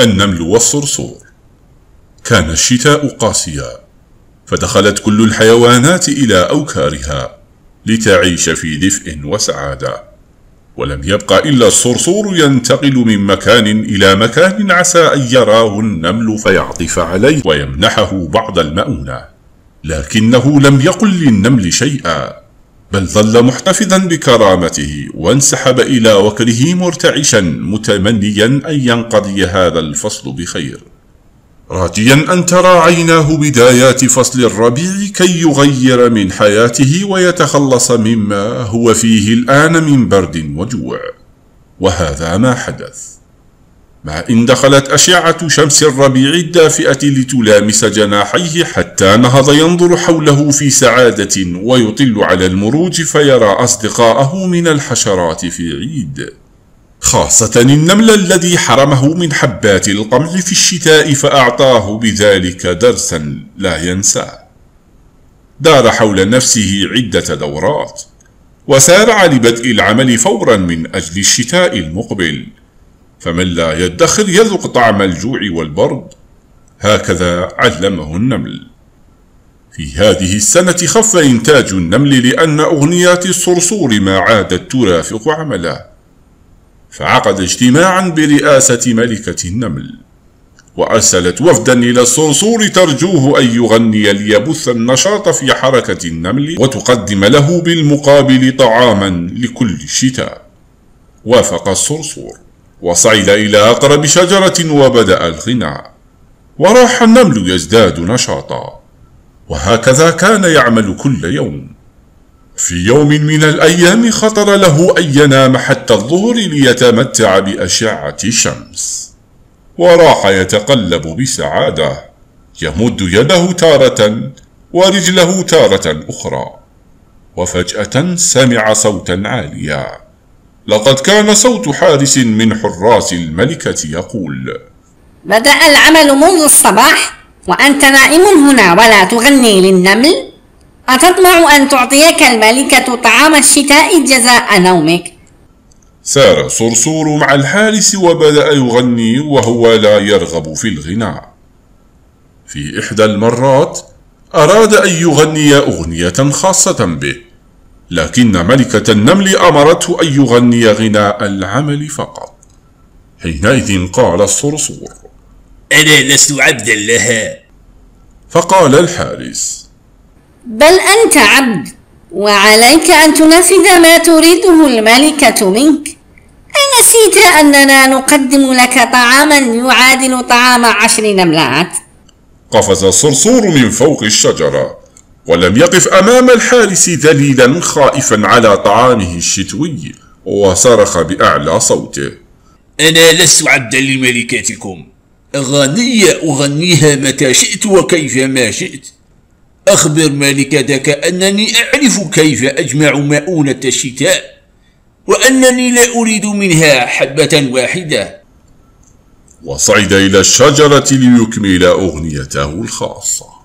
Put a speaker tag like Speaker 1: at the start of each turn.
Speaker 1: النمل والصرصور كان الشتاء قاسيا فدخلت كل الحيوانات إلى أوكارها لتعيش في دفء وسعادة ولم يبق إلا الصرصور ينتقل من مكان إلى مكان عسى أن يراه النمل فيعطف عليه ويمنحه بعض المؤونة لكنه لم يقل للنمل شيئا بل ظل محتفظا بكرامته وانسحب إلى وكره مرتعشا متمنيا أن ينقضي هذا الفصل بخير راجيا أن ترى عيناه بدايات فصل الربيع كي يغير من حياته ويتخلص مما هو فيه الآن من برد وجوع وهذا ما حدث ما إن دخلت أشعة شمس الربيع الدافئة لتلامس جناحيه حتى نهض ينظر حوله في سعادة ويطل على المروج فيرى أصدقاءه من الحشرات في عيد خاصة النمل الذي حرمه من حبات القمح في الشتاء فأعطاه بذلك درسا لا ينساه دار حول نفسه عدة دورات وسارع لبدء العمل فورا من أجل الشتاء المقبل فمن لا يدخر يذوق طعم الجوع والبرد هكذا علمه النمل في هذه السنة خف إنتاج النمل لأن أغنيات الصرصور ما عادت ترافق عمله فعقد اجتماعا برئاسة ملكة النمل وأرسلت وفدا إلى الصرصور ترجوه أن يغني ليبث النشاط في حركة النمل وتقدم له بالمقابل طعاما لكل شتاء وافق الصرصور وصعد إلى أقرب شجرة وبدأ الغناء وراح النمل يزداد نشاطا وهكذا كان يعمل كل يوم في يوم من الأيام خطر له أن ينام حتى الظهر ليتمتع بأشعة الشمس وراح يتقلب بسعادة يمد يده تارة ورجله تارة أخرى وفجأة سمع صوتا عاليا لقد كان صوت حارس من حراس الملكة يقول بدأ العمل منذ الصباح وأنت نائم هنا ولا تغني للنمل أتطمع أن تعطيك الملكة طعام الشتاء جزاء نومك؟ سار صرصور مع الحارس وبدأ يغني وهو لا يرغب في الغناء في إحدى المرات أراد أن يغني أغنية خاصة به لكن ملكة النمل أمرته أن يغني غناء العمل فقط حينئذ قال الصرصور أنا لست عبدا لها فقال الحارس بل أنت عبد وعليك أن تنفذ ما تريده الملكة منك أنسيت أننا نقدم لك طعاما يعادل طعام عشر نملات؟ قفز الصرصور من فوق الشجرة ولم يقف أمام الحارس ذليلا خائفا على طعامه الشتوي وصرخ بأعلى صوته أنا لست عبدا لملكاتكم غني أغنيها متى شئت وكيف ما شئت أخبر ملكتك أنني أعرف كيف أجمع مؤونة الشتاء وأنني لا أريد منها حبة واحدة وصعد إلى الشجرة ليكمل أغنيته الخاصة